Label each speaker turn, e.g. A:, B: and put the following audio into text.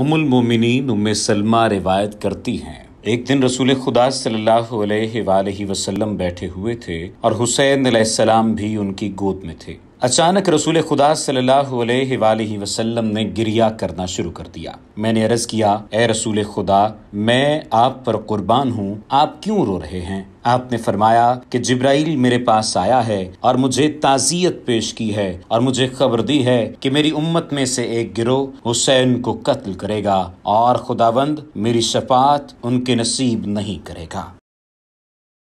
A: उमुल मोमिनीन उम सलमा रिवायत करती हैं एक दिन रसूल खुदा सल्लल्लाहु अलैहि वसल्लम बैठे हुए थे और हुसैन सलाम भी उनकी गोद में थे अचानक रसूल खुदा सल्लल्लाहु वसल्लम ने गिरिया करना शुरू कर दिया मैंने अर्ज किया ए रसूल खुदा मैं आप पर कुर्बान हूँ आप क्यों रो रहे हैं आपने फरमाया कि जिब्राइल मेरे पास आया है और मुझे ताजियत पेश की है और मुझे खबर दी है कि मेरी उम्मत में से एक गिरोह हुसैन को कत्ल करेगा और खुदावंद मेरी शफात उनके नसीब नहीं करेगा